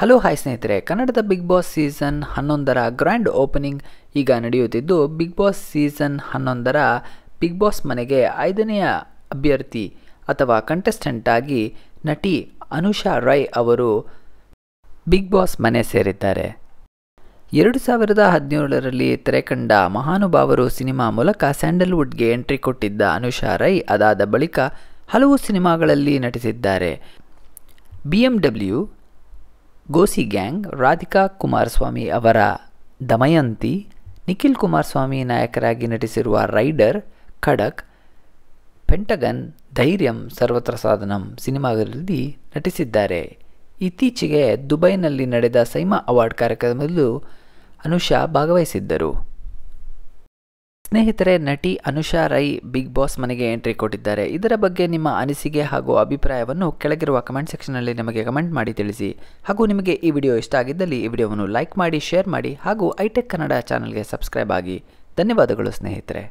hello hi ಸ್ನೇಹಿತರೆ ಕನ್ನಡದ Bigg Boss season ಹನ್ನೊಂದರ ಗ್ರ್ಯಾಂಡ್ ಓಪನಿಂಗ್ ಈಗ ನಡೆಯುತ್ತಿದ್ದು ಬಿಗ್ ಬಾಸ್ ಸೀಸನ್ ಹನ್ನೊಂದರ ಬಿಗ್ ಬಾಸ್ ಮನೆಗೆ ಐದನೆಯ ಅಭ್ಯರ್ಥಿ ಅಥವಾ ಕಂಟೆಸ್ಟೆಂಟ್ ಆಗಿ ನಟಿ ಅನುಷಾ ರೈ ಅವರು ಬಿಗ್ ಬಾಸ್ ಮನೆ ಸೇರಿದ್ದಾರೆ ಎರಡು ಸಾವಿರದ ಹದಿನೇಳರಲ್ಲಿ ಕಂಡ ಮಹಾನುಭಾವರು ಸಿನಿಮಾ ಮೂಲಕ ಸ್ಯಾಂಡಲ್ವುಡ್ಗೆ ಎಂಟ್ರಿ ಕೊಟ್ಟಿದ್ದ ಅನುಷಾ ರೈ ಅದಾದ ಬಳಿಕ ಹಲವು ಸಿನಿಮಾಗಳಲ್ಲಿ ನಟಿಸಿದ್ದಾರೆ B M W Gosi gang Radhika Kumaraswamy ಅವರ ದಮಯಂತಿ ನಿಖಿಲ್ ಕುಮಾರಸ್ವಾಮಿ ನಾಯಕರಾಗಿ ನಟಿಸಿರುವ ರೈಡರ್ ಖಡಕ್ ಪೆಂಟಗನ್ ಧೈರ್ಯಂ ಸರ್ವತ್ರ ಸಾಧನಂ ಸಿನಿಮಾಗಳಲ್ಲಿ ನಟಿಸಿದ್ದಾರೆ ಇತ್ತೀಚೆಗೆ ದುಬೈನಲ್ಲಿ ನಡೆದ ಸೈಮಾ ಅವಾರ್ಡ್ ಕಾರ್ಯಕ್ರಮದಲ್ಲೂ ಅನುಷಾ ಭಾಗವಹಿಸಿದ್ದರು ಸ್ನೇಹಿತರೆ ನಟಿ ಅನುಷಾ ರೈ ಬಿಗ್ ಬಾಸ್ ಮನೆಗೆ ಎಂಟ್ರಿ ಕೊಟ್ಟಿದ್ದಾರೆ ಇದರ ಬಗ್ಗೆ ನಿಮ್ಮ ಅನಿಸಿಕೆ ಹಾಗೂ ಅಭಿಪ್ರಾಯವನ್ನು ಕೆಳಗಿರುವ ಕಮೆಂಟ್ ಸೆಕ್ಷನ್ನಲ್ಲಿ ನಮಗೆ ಕಮೆಂಟ್ ಮಾಡಿ ತಿಳಿಸಿ ಹಾಗೂ ನಿಮಗೆ ಈ ವಿಡಿಯೋ ಇಷ್ಟ ಆಗಿದ್ದಲ್ಲಿ ಈ ವಿಡಿಯೋವನ್ನು ಲೈಕ್ ಮಾಡಿ ಶೇರ್ ಮಾಡಿ ಹಾಗೂ ಐಟೆಕ್ ಕನ್ನಡ ಚಾನಲ್ಗೆ ಸಬ್ಸ್ಕ್ರೈಬ್ ಆಗಿ ಧನ್ಯವಾದಗಳು ಸ್ನೇಹಿತರೆ